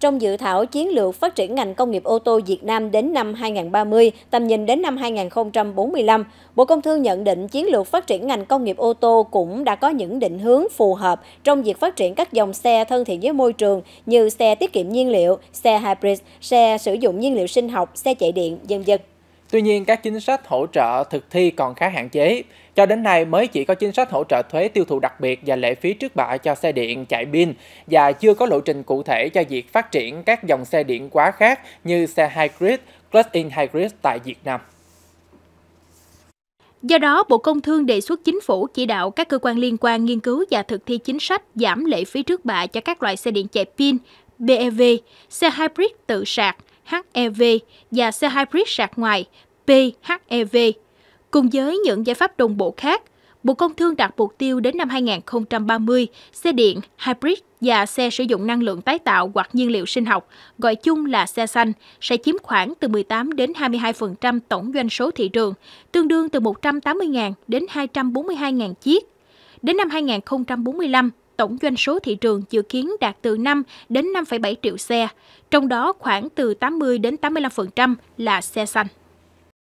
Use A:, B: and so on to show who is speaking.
A: Trong dự thảo chiến lược phát triển ngành công nghiệp ô tô Việt Nam đến năm 2030, tầm nhìn đến năm 2045, Bộ Công Thương nhận định chiến lược phát triển ngành công nghiệp ô tô cũng đã có những định hướng phù hợp trong việc phát triển các dòng xe thân thiện với môi trường như xe tiết kiệm nhiên liệu, xe hybrid, xe sử dụng nhiên liệu sinh học, xe chạy điện, dân dân.
B: Tuy nhiên, các chính sách hỗ trợ thực thi còn khá hạn chế. Cho đến nay mới chỉ có chính sách hỗ trợ thuế tiêu thụ đặc biệt và lệ phí trước bạ cho xe điện chạy pin và chưa có lộ trình cụ thể cho việc phát triển các dòng xe điện quá khác như xe hybrid, plug-in hybrid tại Việt Nam.
C: Do đó, Bộ Công Thương đề xuất chính phủ chỉ đạo các cơ quan liên quan nghiên cứu và thực thi chính sách giảm lệ phí trước bạ cho các loại xe điện chạy pin, BEV, xe hybrid tự sạc, HEV và xe hybrid sạc ngoài PHEV. Cùng với những giải pháp đồng bộ khác, Bộ Công Thương đặt mục tiêu đến năm 2030, xe điện, hybrid và xe sử dụng năng lượng tái tạo hoặc nhiên liệu sinh học, gọi chung là xe xanh, sẽ chiếm khoảng từ 18 đến 22% tổng doanh số thị trường, tương đương từ 180.000 đến 242.000 chiếc. Đến năm 2045, tổng doanh số thị trường dự kiến đạt từ 5 đến 5,7 triệu xe, trong đó khoảng từ 80 đến 85% là xe xanh.